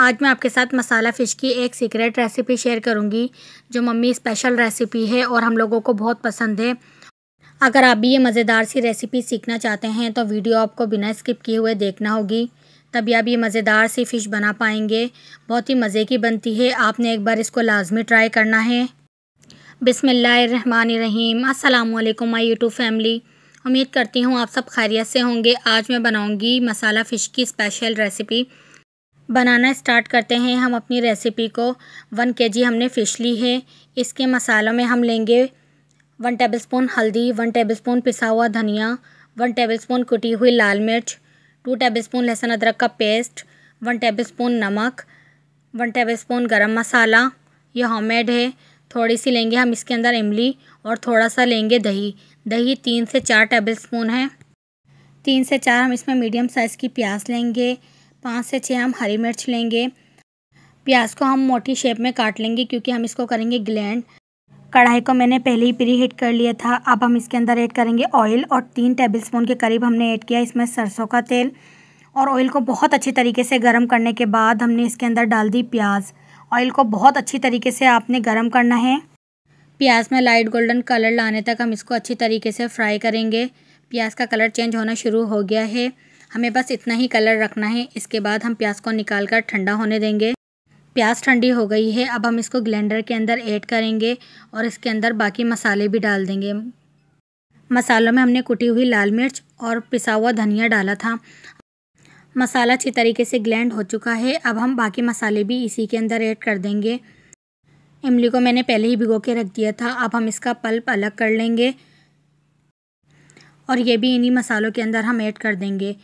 आज मैं आपके साथ मसाला फ़िश की एक सीक्रेट रेसिपी शेयर करूंगी जो मम्मी स्पेशल रेसिपी है और हम लोगों को बहुत पसंद है अगर आप भी ये मज़ेदार सी रेसिपी सीखना चाहते हैं तो वीडियो आपको बिना स्किप किए हुए देखना होगी तभी आप ये मज़ेदार सी फ़िश बना पाएंगे बहुत ही मज़े की बनती है आपने एक बार इसको लाजमी ट्राई करना है बिसमीम अल्लाम माई यूट्यूब फैमिली उम्मीद करती हूँ आप सब खैरियत से होंगे आज मैं बनाऊँगी मसाला फ़िश की स्पेशल रेसिपी बनाना स्टार्ट करते हैं हम अपनी रेसिपी को वन के जी हमने फ़िश ली है इसके मसालों में हम लेंगे वन टेबलस्पून हल्दी वन टेबलस्पून पिसा हुआ धनिया वन टेबलस्पून कुटी हुई लाल मिर्च टू टेबलस्पून लहसुन अदरक का पेस्ट वन टेबलस्पून नमक वन टेबलस्पून गरम मसाला ये होममेड है थोड़ी सी लेंगे हम इसके अंदर इमली और थोड़ा सा लेंगे दही दही तीन से चार टेबल स्पून है तीन से चार हम इसमें मीडियम साइज़ की प्याज लेंगे पाँच से छः हम हरी मिर्च लेंगे प्याज को हम मोटी शेप में काट लेंगे क्योंकि हम इसको करेंगे ग्लैंड कढ़ाई को मैंने पहले ही प्री हीट कर लिया था अब हम इसके अंदर ऐड करेंगे ऑयल और तीन टेबलस्पून के करीब हमने ऐड किया इसमें सरसों का तेल और ऑयल को बहुत अच्छी तरीके से गर्म करने के बाद हमने इसके अंदर डाल दी प्याज ऑयल को बहुत अच्छी तरीके से आपने गर्म करना है प्याज में लाइट गोल्डन कलर लाने तक हम इसको अच्छी तरीके से फ्राई करेंगे प्याज का कलर चेंज होना शुरू हो गया है हमें बस इतना ही कलर रखना है इसके बाद हम प्याज को निकाल कर ठंडा होने देंगे प्याज ठंडी हो गई है अब हम इसको ग्लेंडर के अंदर ऐड करेंगे और इसके अंदर बाकी मसाले भी डाल देंगे मसालों में हमने कुटी हुई लाल मिर्च और पिसा हुआ धनिया डाला था मसाला अच्छी तरीके से ग्लैंड हो चुका है अब हम बाकी मसाले भी इसी के अंदर ऐड कर देंगे इमली को मैंने पहले ही भिगो के रख दिया था अब हम इसका पल्प अलग कर लेंगे और ये भी इन्हीं मसालों के अंदर हम ऐड कर देंगे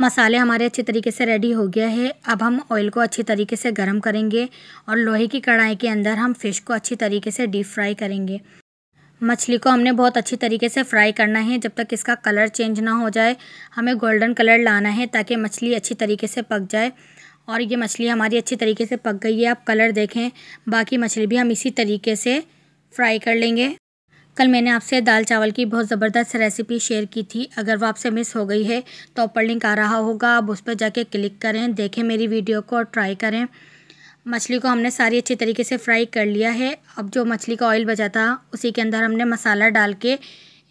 मसाले हमारे अच्छे तरीके से रेडी हो गया है अब हम ऑयल को अच्छे तरीके से गर्म करेंगे और लोहे की कढ़ाई के अंदर हम फ़िश को अच्छी तरीके से डीप फ्राई करेंगे मछली को हमने बहुत अच्छी तरीके से फ्राई करना है जब तक इसका कलर चेंज ना हो जाए हमें गोल्डन कलर लाना है ताकि मछली अच्छी तरीके से पक जाए और ये मछली हमारी अच्छी तरीके से पक गई है आप कलर देखें बाकी मछली भी हम इसी तरीके से फ्राई कर लेंगे कल मैंने आपसे दाल चावल की बहुत ज़बरदस्त रेसिपी शेयर की थी अगर वो आपसे मिस हो गई है तो ऊपर लिंक आ रहा होगा आप उस पर जाके क्लिक करें देखें मेरी वीडियो को और ट्राई करें मछली को हमने सारी अच्छी तरीके से फ्राई कर लिया है अब जो मछली का ऑयल बचा था उसी के अंदर हमने मसाला डाल के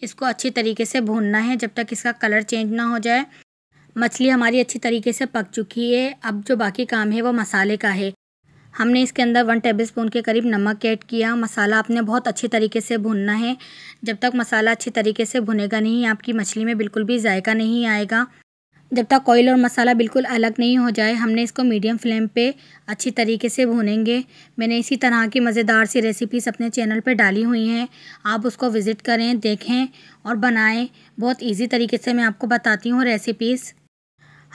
इसको अच्छी तरीके से भूनना है जब तक इसका कलर चेंज ना हो जाए मछली हमारी अच्छी तरीके से पक चुकी है अब जो बाकी काम है वो मसाले का है हमने इसके अंदर वन टेबल स्पून के करीब नमक ऐड किया मसाला आपने बहुत अच्छे तरीके से भूनना है जब तक मसाला अच्छे तरीके से भुनेगा नहीं आपकी मछली में बिल्कुल भी जायका नहीं आएगा जब तक ऑयल और मसाला बिल्कुल अलग नहीं हो जाए हमने इसको मीडियम फ्लेम पे अच्छी तरीके से भूनेंगे मैंने इसी तरह की मज़ेदार सी रेसिपीज़ अपने चैनल पे डाली हुई हैं आप उसको विज़िट करें देखें और बनाएं बहुत इजी तरीके से मैं आपको बताती हूँ रेसिपीज़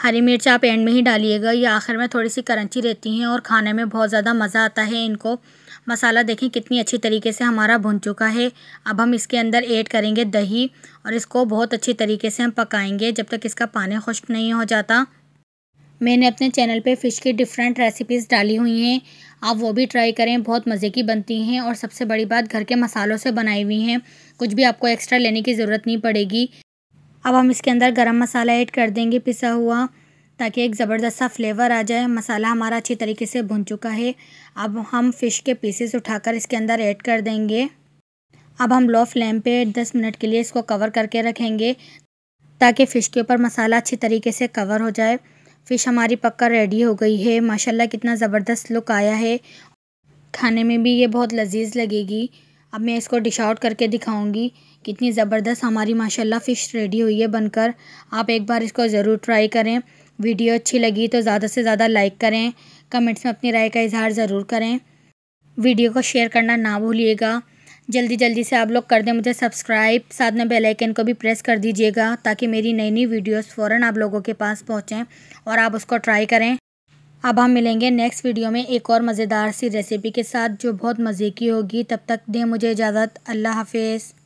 हरी मिर्च आप एंड में ही डालिएगा ये आखिर में थोड़ी सी करंची रहती हैं और खाने में बहुत ज़्यादा मज़ा आता है इनको मसाला देखें कितनी अच्छी तरीके से हमारा भुन चुका है अब हम इसके अंदर ऐड करेंगे दही और इसको बहुत अच्छी तरीके से हम पकाएंगे जब तक इसका पानी खुश्क नहीं हो जाता मैंने अपने चैनल पे फ़िश की डिफरेंट रेसिपीज़ डाली हुई हैं आप वो भी ट्राई करें बहुत मज़े की बनती हैं और सबसे बड़ी बात घर के मसालों से बनाई हुई हैं कुछ भी आपको एक्स्ट्रा लेने की ज़रूरत नहीं पड़ेगी अब हम इसके अंदर गरम मसाला ऐड कर देंगे पिसा हुआ ताकि एक ज़बरदस्त सा फ्लेवर आ जाए मसाला हमारा अच्छी तरीके से भुन चुका है अब हम फ़िश के पीसेस उठाकर इसके अंदर ऐड कर देंगे अब हम लो फ्लेम पे दस मिनट के लिए इसको कवर करके रखेंगे ताकि फ़िश के ऊपर मसाला अच्छी तरीके से कवर हो जाए फ़िश हमारी पककर रेडी हो गई है माशाला कितना ज़बरदस्त लुक आया है खाने में भी ये बहुत लजीज लगेगी अब मैं इसको डिश आउट करके दिखाऊंगी कितनी ज़बरदस्त हमारी माशाल्लाह फ़िश रेडी हुई है बनकर आप एक बार इसको ज़रूर ट्राई करें वीडियो अच्छी लगी तो ज़्यादा से ज़्यादा लाइक करें कमेंट्स में अपनी राय का इजहार ज़रूर करें वीडियो को शेयर करना ना भूलिएगा जल्दी जल्दी से आप लोग कर दें मुझे सब्सक्राइब साथ में बेल आइकन को भी प्रेस कर दीजिएगा ताकि मेरी नई नई वीडियोस फ़ौर आप लोगों के पास पहुँचें और आप उसको ट्राई करें अब हम मिलेंगे नेक्स्ट वीडियो में एक और मज़ेदार सी रेसिपी के साथ जो बहुत मज़े की होगी तब तक दें मुझे इजाज़त अल्लाह हाफिज़